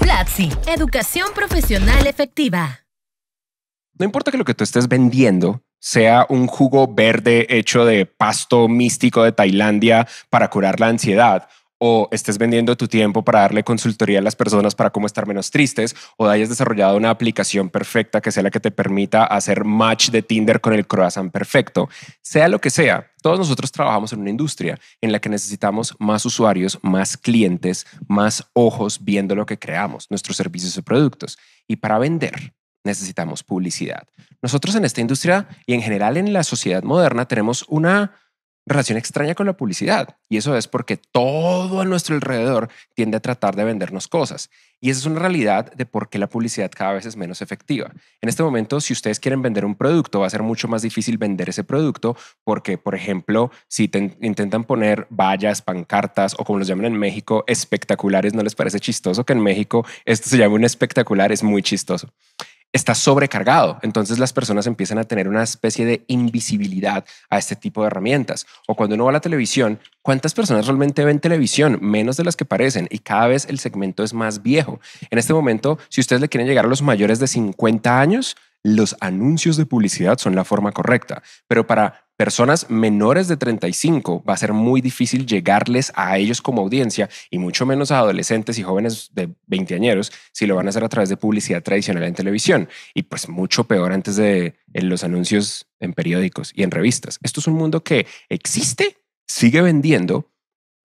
Platzi, educación profesional efectiva. No importa que lo que tú estés vendiendo sea un jugo verde hecho de pasto místico de Tailandia para curar la ansiedad o estés vendiendo tu tiempo para darle consultoría a las personas para cómo estar menos tristes, o hayas desarrollado una aplicación perfecta que sea la que te permita hacer match de Tinder con el croissant perfecto. Sea lo que sea, todos nosotros trabajamos en una industria en la que necesitamos más usuarios, más clientes, más ojos viendo lo que creamos, nuestros servicios o productos. Y para vender, necesitamos publicidad. Nosotros en esta industria y en general en la sociedad moderna tenemos una relación extraña con la publicidad. Y eso es porque todo a nuestro alrededor tiende a tratar de vendernos cosas. Y esa es una realidad de por qué la publicidad cada vez es menos efectiva. En este momento, si ustedes quieren vender un producto, va a ser mucho más difícil vender ese producto porque, por ejemplo, si intentan poner vallas, pancartas o como los llaman en México, espectaculares, ¿no les parece chistoso que en México esto se llame un espectacular? Es muy chistoso está sobrecargado. Entonces las personas empiezan a tener una especie de invisibilidad a este tipo de herramientas. O cuando uno va a la televisión, ¿cuántas personas realmente ven televisión? Menos de las que parecen y cada vez el segmento es más viejo. En este momento, si ustedes le quieren llegar a los mayores de 50 años, los anuncios de publicidad son la forma correcta, pero para personas menores de 35 va a ser muy difícil llegarles a ellos como audiencia y mucho menos a adolescentes y jóvenes de 20 añeros si lo van a hacer a través de publicidad tradicional en televisión y pues mucho peor antes de los anuncios en periódicos y en revistas. Esto es un mundo que existe, sigue vendiendo,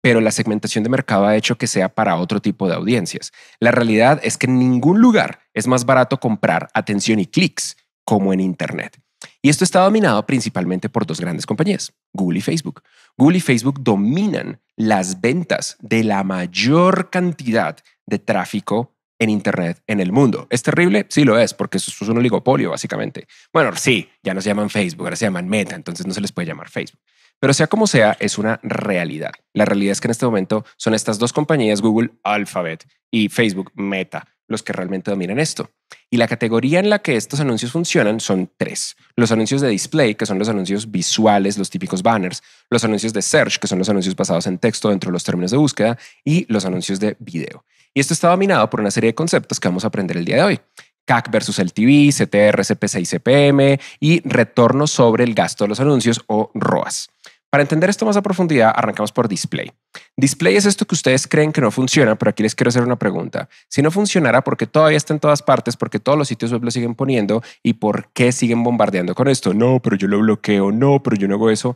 pero la segmentación de mercado ha hecho que sea para otro tipo de audiencias. La realidad es que en ningún lugar es más barato comprar atención y clics como en Internet. Y esto está dominado principalmente por dos grandes compañías, Google y Facebook. Google y Facebook dominan las ventas de la mayor cantidad de tráfico en Internet en el mundo. ¿Es terrible? Sí lo es, porque eso es un oligopolio, básicamente. Bueno, sí, ya no se llaman Facebook, ahora se llaman Meta, entonces no se les puede llamar Facebook. Pero sea como sea, es una realidad. La realidad es que en este momento son estas dos compañías, Google Alphabet y Facebook Meta, los que realmente dominan esto. Y la categoría en la que estos anuncios funcionan son tres. Los anuncios de display, que son los anuncios visuales, los típicos banners, los anuncios de search, que son los anuncios basados en texto dentro de los términos de búsqueda, y los anuncios de video. Y esto está dominado por una serie de conceptos que vamos a aprender el día de hoy. CAC versus LTV, CTR, CPC y CPM, y retorno sobre el gasto de los anuncios o ROAS. Para entender esto más a profundidad, arrancamos por display. Display es esto que ustedes creen que no funciona, pero aquí les quiero hacer una pregunta. Si no funcionara, porque todavía está en todas partes? porque todos los sitios web lo siguen poniendo? ¿Y por qué siguen bombardeando con esto? No, pero yo lo bloqueo, no, pero yo no hago eso.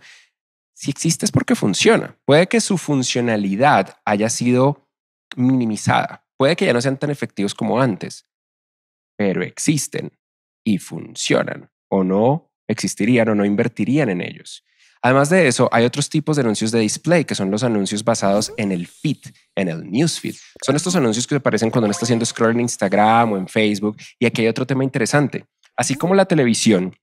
Si existe es porque funciona. Puede que su funcionalidad haya sido minimizada. Puede que ya no sean tan efectivos como antes, pero existen y funcionan o no existirían o no invertirían en ellos. Además de eso, hay otros tipos de anuncios de display, que son los anuncios basados en el feed, en el newsfeed. Son estos anuncios que aparecen cuando uno está haciendo scroll en Instagram o en Facebook. Y aquí hay otro tema interesante. Así como la televisión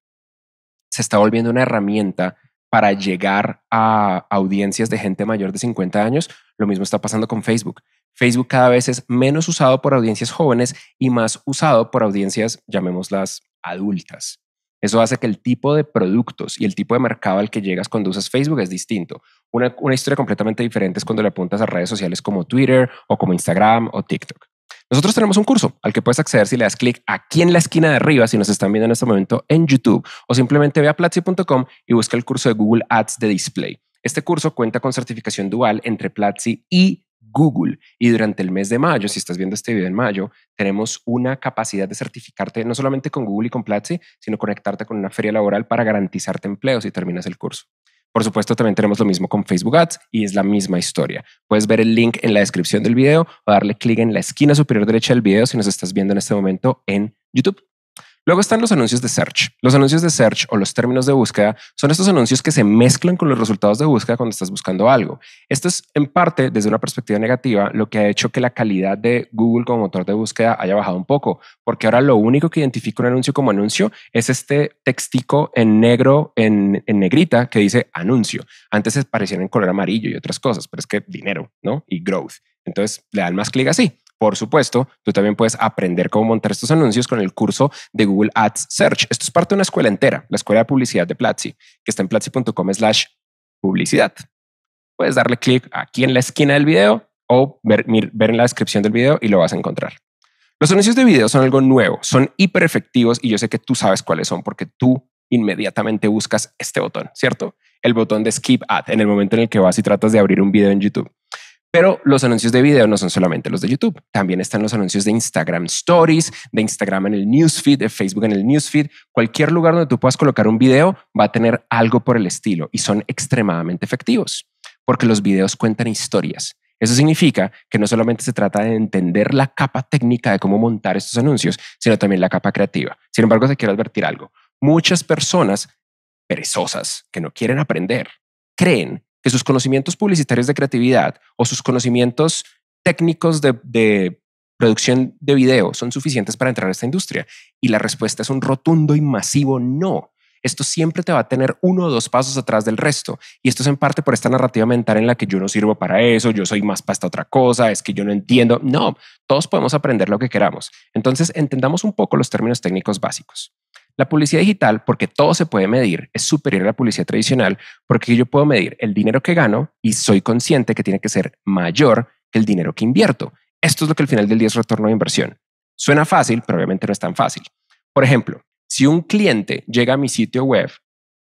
se está volviendo una herramienta para llegar a audiencias de gente mayor de 50 años, lo mismo está pasando con Facebook. Facebook cada vez es menos usado por audiencias jóvenes y más usado por audiencias, llamémoslas adultas. Eso hace que el tipo de productos y el tipo de mercado al que llegas cuando usas Facebook es distinto. Una, historia completamente diferente es cuando le apuntas a redes sociales como Twitter o como Instagram o TikTok. Nosotros tenemos un curso al que puedes acceder si le das clic aquí en la esquina de arriba, si nos están viendo en este momento en YouTube, o simplemente ve a platzi.com y busca el curso de Google Ads de Display. Este curso cuenta con certificación dual entre Platzi y Google. Y durante el mes de mayo, si estás viendo este video en mayo, tenemos una capacidad de certificarte no solamente con Google y con Platzi, sino conectarte con una feria laboral para garantizarte empleo si terminas el curso. Por supuesto, también tenemos lo mismo con Facebook Ads y es la misma historia. Puedes ver el link en la descripción del video o darle clic en la esquina superior derecha del video si nos estás viendo en este momento en YouTube. Luego están los anuncios de search. Los anuncios de search o los términos de búsqueda son estos anuncios que se mezclan con los resultados de búsqueda cuando estás buscando algo. Esto es en parte desde una perspectiva negativa lo que ha hecho que la calidad de Google como motor de búsqueda haya bajado un poco, porque ahora lo único que identifica un anuncio como anuncio es este textico en negro, en, negrita, que dice anuncio. Antes aparecían en color amarillo y otras cosas, pero es que dinero, ¿no? Y growth. Entonces le dan más clic así. Por supuesto, tú también puedes aprender cómo montar estos anuncios con el curso de Google Ads Search. Esto es parte de una escuela entera, la Escuela de Publicidad de Platzi, que está en platzi.com slash publicidad. Puedes darle clic aquí en la esquina del video o ver, ver en la descripción del video y lo vas a encontrar. Los anuncios de video son algo nuevo, son hiper efectivos y yo sé que tú sabes cuáles son porque tú inmediatamente buscas este botón, ¿cierto? El botón de Skip Ad en el momento en el que vas y tratas de abrir un video en YouTube. Pero los anuncios de video no son solamente los de YouTube, también están los anuncios de Instagram Stories, de Instagram en el newsfeed, de Facebook en el newsfeed. Cualquier lugar donde tú puedas colocar un video va a tener algo por el estilo y son extremadamente efectivos porque los videos cuentan historias. Eso significa que no solamente se trata de entender la capa técnica de cómo montar estos anuncios, sino también la capa creativa. Sin embargo, te quiero advertir algo. Muchas personas perezosas que no quieren aprender creen que sus conocimientos publicitarios de creatividad o sus conocimientos técnicos de, producción de video son suficientes para entrar a esta industria? Y la respuesta es un rotundo y masivo no. Esto siempre te va a tener uno o dos pasos atrás del resto. Y esto es en parte por esta narrativa mental en la que yo no sirvo para eso, yo soy más para esta otra cosa, es que yo no entiendo. No, todos podemos aprender lo que queramos. Entonces, entendamos un poco los términos técnicos básicos. La publicidad digital, porque todo se puede medir, es superior a la publicidad tradicional porque yo puedo medir el dinero que gano y soy consciente que tiene que ser mayor que el dinero que invierto. Esto es lo que al final del día es retorno de inversión. Suena fácil, pero obviamente no es tan fácil. Por ejemplo, si un cliente llega a mi sitio web,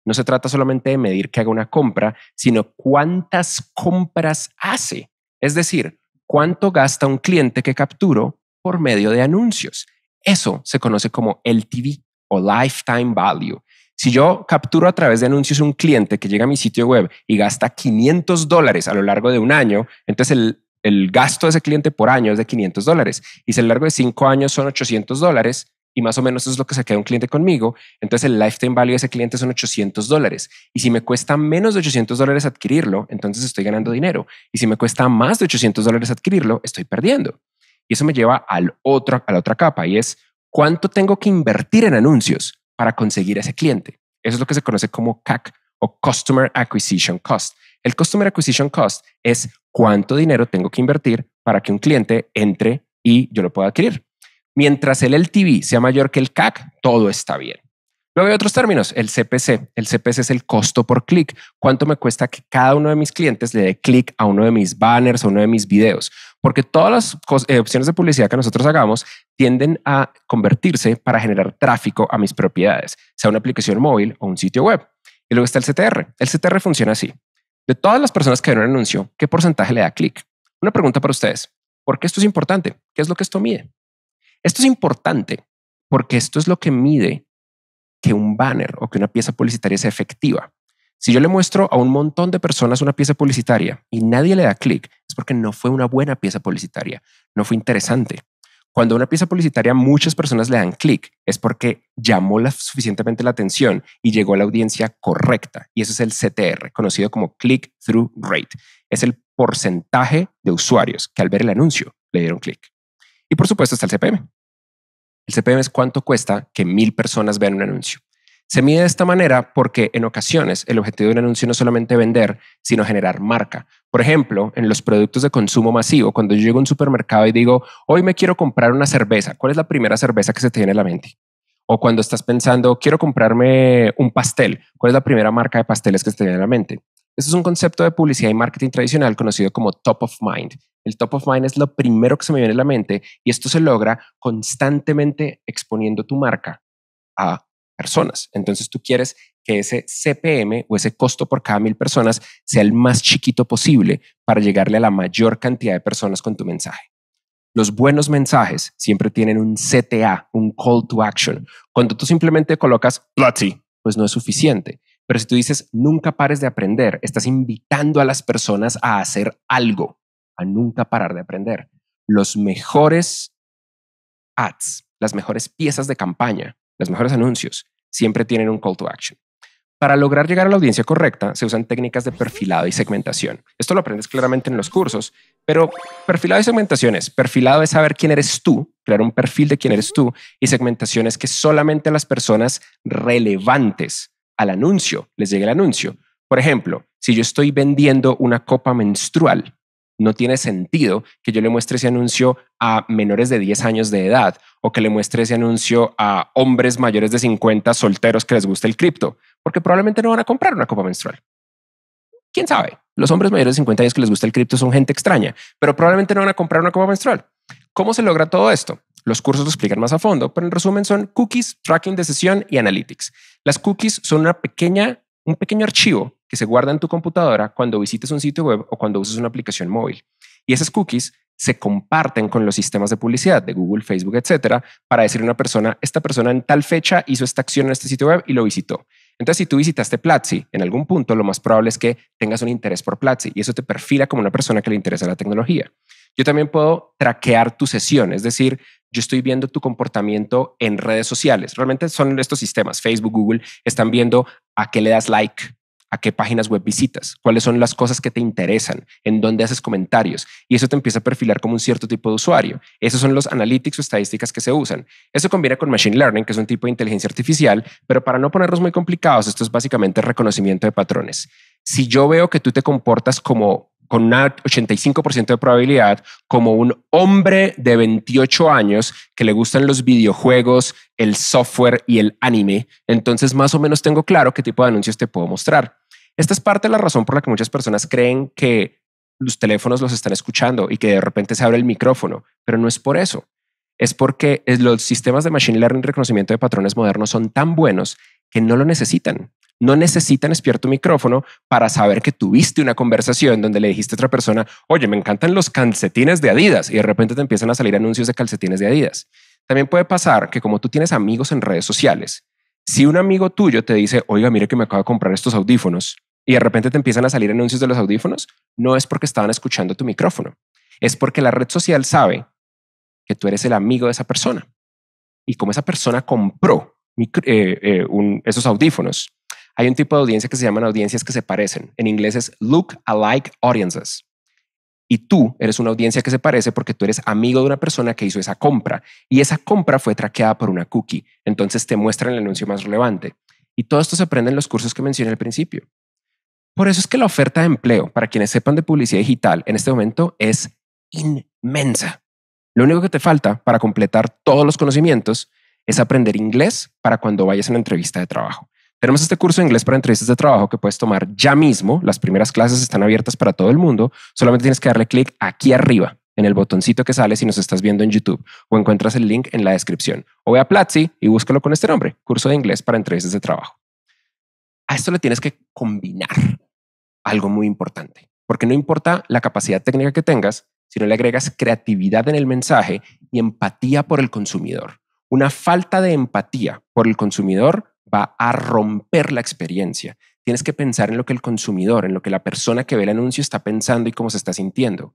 no se trata solamente de medir que haga una compra, sino cuántas compras hace. Es decir, cuánto gasta un cliente que capturo por medio de anuncios. Eso se conoce como el TV lifetime value. Si yo capturo a través de anuncios un cliente que llega a mi sitio web y gasta 500 dólares a lo largo de un año, entonces el, gasto de ese cliente por año es de 500 dólares. Y si a lo largo de cinco años son 800 dólares, y más o menos es lo que se queda un cliente conmigo, entonces el lifetime value de ese cliente son 800 dólares. Y si me cuesta menos de 800 dólares adquirirlo, entonces estoy ganando dinero. Y si me cuesta más de 800 dólares adquirirlo, estoy perdiendo. Y eso me lleva al otro, a la otra capa y es ¿Cuánto tengo que invertir en anuncios para conseguir ese cliente? Eso es lo que se conoce como CAC o Customer Acquisition Cost. El Customer Acquisition Cost es cuánto dinero tengo que invertir para que un cliente entre y yo lo pueda adquirir. Mientras el LTV sea mayor que el CAC, todo está bien. Luego hay otros términos, el CPC. El CPC es el costo por clic. ¿Cuánto me cuesta que cada uno de mis clientes le dé clic a uno de mis banners o uno de mis videos? porque todas las eh, opciones de publicidad que nosotros hagamos tienden a convertirse para generar tráfico a mis propiedades, sea una aplicación móvil o un sitio web. Y luego está el CTR. El CTR funciona así. De todas las personas que ven un anuncio, ¿qué porcentaje le da clic? Una pregunta para ustedes. ¿Por qué esto es importante? ¿Qué es lo que esto mide? Esto es importante porque esto es lo que mide que un banner o que una pieza publicitaria sea efectiva. Si yo le muestro a un montón de personas una pieza publicitaria y nadie le da clic, es porque no fue una buena pieza publicitaria, no fue interesante. Cuando una pieza publicitaria muchas personas le dan clic, es porque llamó suficientemente la atención y llegó a la audiencia correcta. Y eso es el CTR, conocido como click-through rate. Es el porcentaje de usuarios que al ver el anuncio le dieron clic. Y por supuesto está el CPM. El CPM es cuánto cuesta que mil personas vean un anuncio. Se mide de esta manera porque en ocasiones el objetivo de un anuncio no es solamente vender, sino generar marca. Por ejemplo, en los productos de consumo masivo, cuando yo llego a un supermercado y digo, hoy me quiero comprar una cerveza, ¿cuál es la primera cerveza que se te viene a la mente? O cuando estás pensando, quiero comprarme un pastel, ¿cuál es la primera marca de pasteles que se te viene a la mente? Eso es un concepto de publicidad y marketing tradicional conocido como top of mind. El top of mind es lo primero que se me viene a la mente y esto se logra constantemente exponiendo tu marca a personas. Entonces tú quieres que ese CPM o ese costo por cada mil personas sea el más chiquito posible para llegarle a la mayor cantidad de personas con tu mensaje. Los buenos mensajes siempre tienen un CTA, un call to action. Cuando tú simplemente colocas Platzi, pues no es suficiente. Pero si tú dices nunca pares de aprender, estás invitando a las personas a hacer algo, a nunca parar de aprender. Los mejores ads, las mejores piezas de campaña los mejores anuncios siempre tienen un call to action. Para lograr llegar a la audiencia correcta, se usan técnicas de perfilado y segmentación. Esto lo aprendes claramente en los cursos, pero perfilado y segmentación es, perfilado es saber quién eres tú, crear un perfil de quién eres tú, y segmentación es que solamente las personas relevantes al anuncio les llegue el anuncio. Por ejemplo, si yo estoy vendiendo una copa menstrual, no tiene sentido que yo le muestre ese anuncio a menores de 10 años de edad o que le muestre ese anuncio a hombres mayores de 50 solteros que les gusta el cripto, porque probablemente no van a comprar una copa menstrual. ¿Quién sabe? Los hombres mayores de 50 años que les gusta el cripto son gente extraña, pero probablemente no van a comprar una copa menstrual. ¿Cómo se logra todo esto? Los cursos lo explican más a fondo, pero en resumen son cookies, tracking de sesión y analytics. Las cookies son una pequeña, un pequeño archivo se guarda en tu computadora cuando visites un sitio web o cuando uses una aplicación móvil. Y esas cookies se comparten con los sistemas de publicidad de Google, Facebook, etcétera, para decir a una persona, esta persona en tal fecha hizo esta acción en este sitio web y lo visitó. Entonces, si tú visitaste Platzi en algún punto, lo más probable es que tengas un interés por Platzi y eso te perfila como una persona que le interesa la tecnología. Yo también puedo traquear tu sesión, es decir, yo estoy viendo tu comportamiento en redes sociales. Realmente son estos sistemas, Facebook, Google, están viendo a qué le das like, a qué páginas web visitas, cuáles son las cosas que te interesan, en dónde haces comentarios, y eso te empieza a perfilar como un cierto tipo de usuario. Esos son los analytics o estadísticas que se usan. Eso combina con Machine Learning, que es un tipo de inteligencia artificial, pero para no ponernos muy complicados, esto es básicamente reconocimiento de patrones. Si yo veo que tú te comportas como con un 85% de probabilidad como un hombre de 28 años que le gustan los videojuegos, el software y el anime, entonces más o menos tengo claro qué tipo de anuncios te puedo mostrar. Esta es parte de la razón por la que muchas personas creen que los teléfonos los están escuchando y que de repente se abre el micrófono, pero no es por eso. Es porque los sistemas de Machine Learning y reconocimiento de patrones modernos son tan buenos que no lo necesitan. No necesitan espiar tu micrófono para saber que tuviste una conversación donde le dijiste a otra persona, oye, me encantan los calcetines de Adidas y de repente te empiezan a salir anuncios de calcetines de Adidas. También puede pasar que como tú tienes amigos en redes sociales si un amigo tuyo te dice, oiga, mire que me acabo de comprar estos audífonos y de repente te empiezan a salir anuncios de los audífonos, no es porque estaban escuchando tu micrófono, es porque la red social sabe que tú eres el amigo de esa persona. Y como esa persona compró eh, eh, esos audífonos, hay un tipo de audiencia que se llaman audiencias que se parecen. En inglés es look alike audiences y tú eres una audiencia que se parece porque tú eres amigo de una persona que hizo esa compra y esa compra fue traqueada por una cookie. Entonces te muestran el anuncio más relevante. Y todo esto se aprende en los cursos que mencioné al principio. Por eso es que la oferta de empleo, para quienes sepan de publicidad digital, en este momento es inmensa. Lo único que te falta para completar todos los conocimientos es aprender inglés para cuando vayas a una entrevista de trabajo. Tenemos este curso de inglés para entrevistas de trabajo que puedes tomar ya mismo. Las primeras clases están abiertas para todo el mundo. Solamente tienes que darle clic aquí arriba en el botoncito que sale si nos estás viendo en YouTube o encuentras el link en la descripción. O ve a Platzi y búscalo con este nombre, curso de inglés para entrevistas de trabajo. A esto le tienes que combinar algo muy importante, porque no importa la capacidad técnica que tengas, si no le agregas creatividad en el mensaje y empatía por el consumidor. Una falta de empatía por el consumidor va a romper la experiencia. Tienes que pensar en lo que el consumidor, en lo que la persona que ve el anuncio está pensando y cómo se está sintiendo.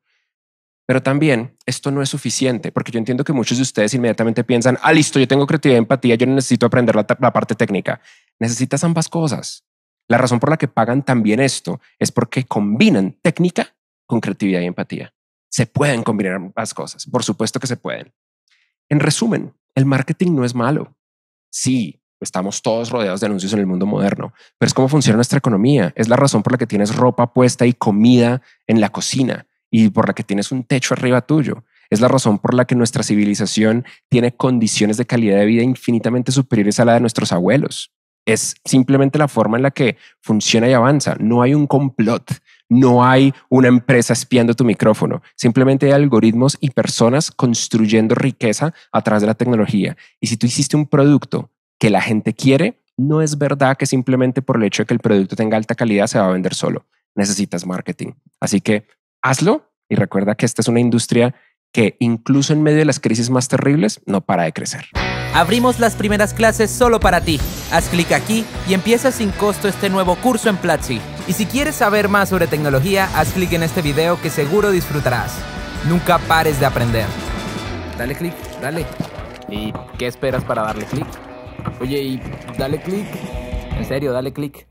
Pero también esto no es suficiente, porque yo entiendo que muchos de ustedes inmediatamente piensan, ah, listo, yo tengo creatividad y empatía, yo no necesito aprender la, la parte técnica. Necesitas ambas cosas. La razón por la que pagan también esto es porque combinan técnica con creatividad y empatía. Se pueden combinar ambas cosas, por supuesto que se pueden. En resumen, el marketing no es malo. Sí, Estamos todos rodeados de anuncios en el mundo moderno, pero es cómo funciona nuestra economía. Es la razón por la que tienes ropa puesta y comida en la cocina y por la que tienes un techo arriba tuyo. Es la razón por la que nuestra civilización tiene condiciones de calidad de vida infinitamente superiores a la de nuestros abuelos. Es simplemente la forma en la que funciona y avanza. No hay un complot, no hay una empresa espiando tu micrófono. Simplemente hay algoritmos y personas construyendo riqueza a través de la tecnología. Y si tú hiciste un producto que la gente quiere, no es verdad que simplemente por el hecho de que el producto tenga alta calidad se va a vender solo. Necesitas marketing. Así que hazlo y recuerda que esta es una industria que incluso en medio de las crisis más terribles no para de crecer. Abrimos las primeras clases solo para ti. Haz clic aquí y empieza sin costo este nuevo curso en Platzi. Y si quieres saber más sobre tecnología, haz clic en este video que seguro disfrutarás. Nunca pares de aprender. Dale clic, dale. ¿Y qué esperas para darle clic? Oye, y dale click. En serio, dale click.